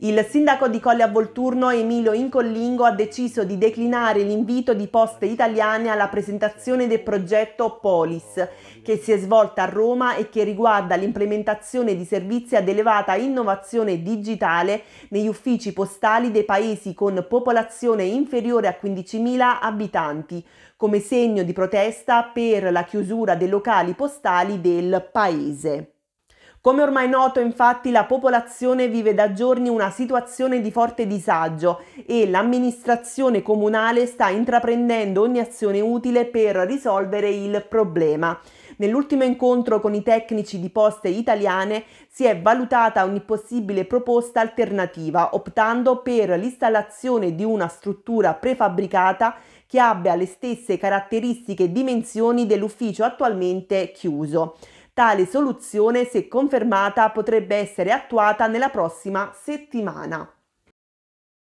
Il sindaco di Colle a Volturno Emilio Incollingo ha deciso di declinare l'invito di Poste Italiane alla presentazione del progetto Polis, che si è svolta a Roma e che riguarda l'implementazione di servizi ad elevata innovazione digitale negli uffici postali dei paesi con popolazione inferiore a 15.000 abitanti, come segno di protesta per la chiusura dei locali postali del paese. Come ormai noto, infatti, la popolazione vive da giorni una situazione di forte disagio e l'amministrazione comunale sta intraprendendo ogni azione utile per risolvere il problema. Nell'ultimo incontro con i tecnici di poste italiane si è valutata ogni possibile proposta alternativa, optando per l'installazione di una struttura prefabbricata che abbia le stesse caratteristiche e dimensioni dell'ufficio attualmente chiuso. Tale soluzione, se confermata, potrebbe essere attuata nella prossima settimana.